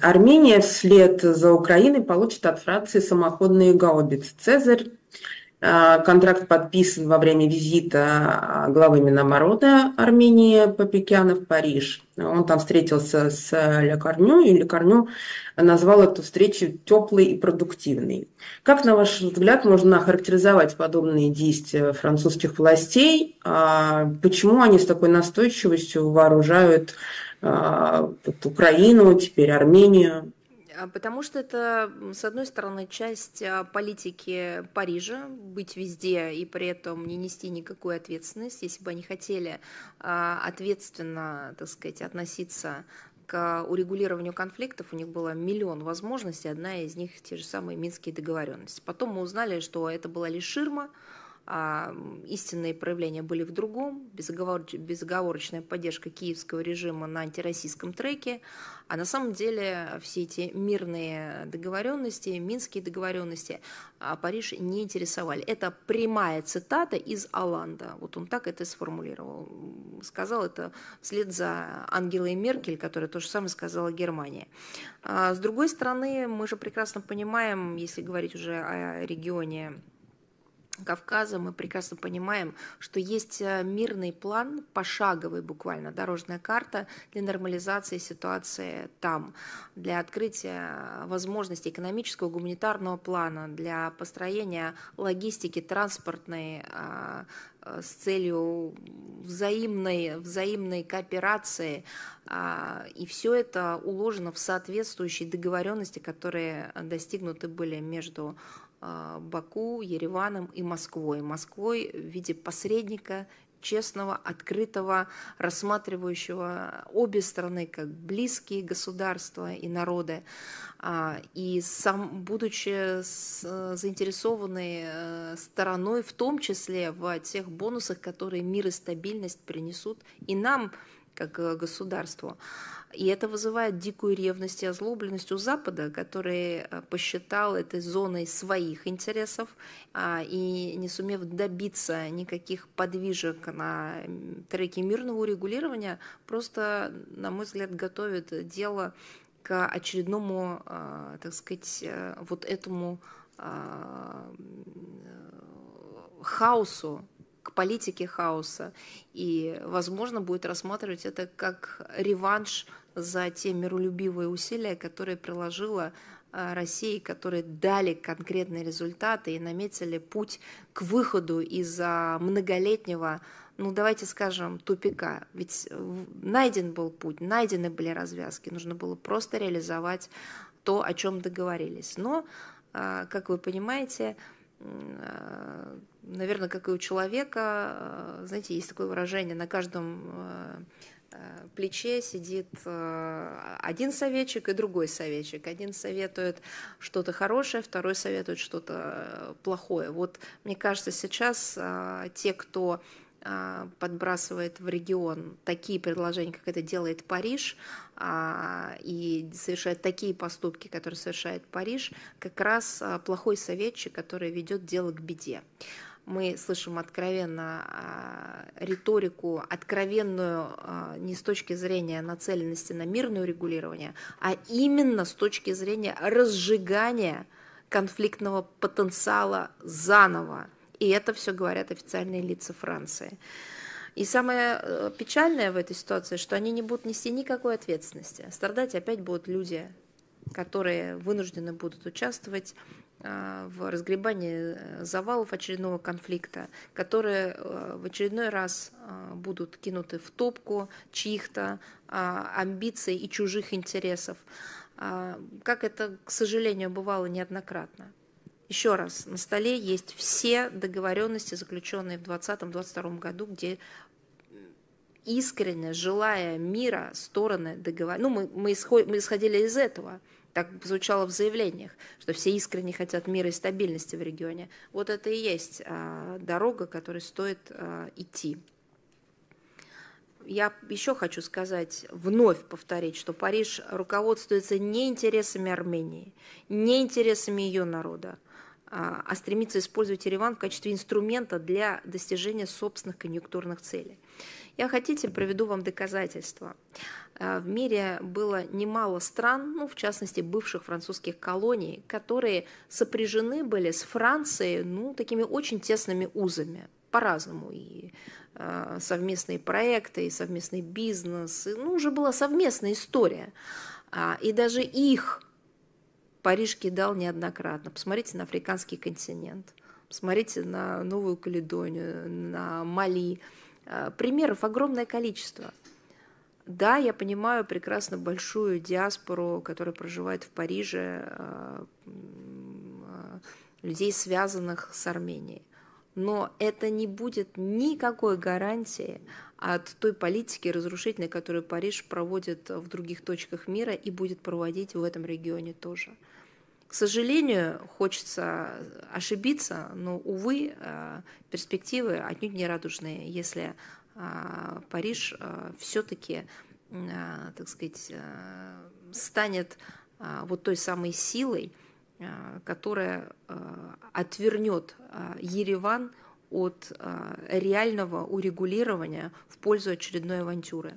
Армения вслед за Украиной получит от Франции самоходные гаубицы «Цезарь», а, контракт подписан во время визита а, главы Минобороны Армении Папикяна в Париж. Он там встретился с э, Лекарню, и Лекарню назвал эту встречу теплой и продуктивной. Как, на ваш взгляд, можно охарактеризовать подобные действия французских властей? А, почему они с такой настойчивостью вооружают Украину, теперь Армению? А, потому что это, с одной стороны, часть а, политики Парижа, быть везде и при этом не нести никакой ответственности. Если бы они хотели а, ответственно, так сказать, относиться к урегулированию конфликтов у них было миллион возможностей, одна из них те же самые минские договоренности. Потом мы узнали, что это была лишь ширма, а истинные проявления были в другом, безоговорочная поддержка киевского режима на антироссийском треке, а на самом деле все эти мирные договоренности, минские договоренности а, Париж не интересовали. Это прямая цитата из Аланда, вот он так это сформулировал. Сказал это вслед за Ангелой Меркель, которая то же самое сказала Германия. А, с другой стороны, мы же прекрасно понимаем, если говорить уже о регионе Кавказа мы прекрасно понимаем, что есть э, мирный план, пошаговый буквально, дорожная карта для нормализации ситуации там, для открытия э, возможностей экономического, гуманитарного плана, для построения логистики транспортной э, с целью взаимной, взаимной кооперации. А, и все это уложено в соответствующие договоренности, которые достигнуты были между а, Баку, Ереваном и Москвой. Москвой в виде посредника честного, открытого, рассматривающего обе страны как близкие государства и народы. А, и сам, будучи заинтересованной э, стороной, в том числе в тех бонусах, которые мир и стабильность принесут и нам, как государству. И это вызывает дикую ревность и озлобленность у Запада, который э, посчитал этой зоной своих интересов а, и не сумев добиться никаких подвижек на треке мирного урегулирования, просто, на мой взгляд, готовит дело к очередному, а, так сказать, э, вот этому а, э, хаосу к политике хаоса. И, возможно, будет рассматривать это как реванш за те миролюбивые усилия, которые приложила э, России, которые дали конкретные результаты и наметили путь к выходу из многолетнего, ну давайте скажем, тупика. Ведь найден был путь, найдены были развязки, нужно было просто реализовать то, о чем договорились. Но, э, как вы понимаете, Э, наверное, как и у человека, э, знаете, есть такое выражение, на каждом э, плече сидит один советчик и другой советчик. Один советует что-то хорошее, второй советует что-то плохое. Вот мне кажется, сейчас те, кто а, подбрасывает в регион такие предложения, как это делает Париж, а, и совершает такие поступки, которые совершает Париж, как раз а, плохой советчик, который ведет дело к беде мы слышим откровенно риторику, откровенную не с точки зрения нацеленности на мирное регулирование, а именно с точки зрения разжигания конфликтного потенциала заново и это все говорят официальные лица Франции. И самое э, печальное в этой ситуации, что они не будут нести никакой ответственности. А страдать опять будут люди, которые вынуждены будут участвовать э, в разгребании э, завалов очередного конфликта, которые в очередной раз будут кинуты в топку чьих-то а, амбиций и чужих интересов, а, как это, к сожалению, бывало неоднократно. Еще раз, на столе есть все договоренности, заключенные в 2020-2022 году, где искренне желая мира, стороны договор... Ну, мы, мы, исход... мы исходили из этого. Так звучало в заявлениях, что все искренне хотят мира и стабильности в регионе. Вот это и есть а, дорога, которой стоит а, идти. Я еще хочу сказать, вновь повторить, что Париж руководствуется не интересами Армении, не интересами ее народа, а, а стремится использовать Ереван в качестве инструмента для достижения собственных конъюнктурных целей. Я хотите, проведу вам доказательства. А, в мире было немало стран, ну, в частности, бывших французских колоний, которые сопряжены были с Францией, ну, такими очень тесными узами по-разному и э, совместные проекты, и совместный бизнес, и, ну уже была совместная история, и даже их Париж кидал неоднократно. Посмотрите на африканский континент, посмотрите на Новую Каледонию, на Мали. Э, примеров огромное количество. Да, я понимаю прекрасно большую диаспору, которая проживает в Париже, э, э, людей, связанных с Арменией. Но это не будет никакой гарантии от той политики разрушительной, которую Париж проводит в других точках мира и будет проводить в этом регионе тоже. К сожалению, хочется ошибиться, но, увы, э, перспективы отнюдь не радужные, если э, Париж э, все-таки, так сказать, станет вот той самой силой, которая отвернет Ереван от а, реального урегулирования в пользу очередной авантюры.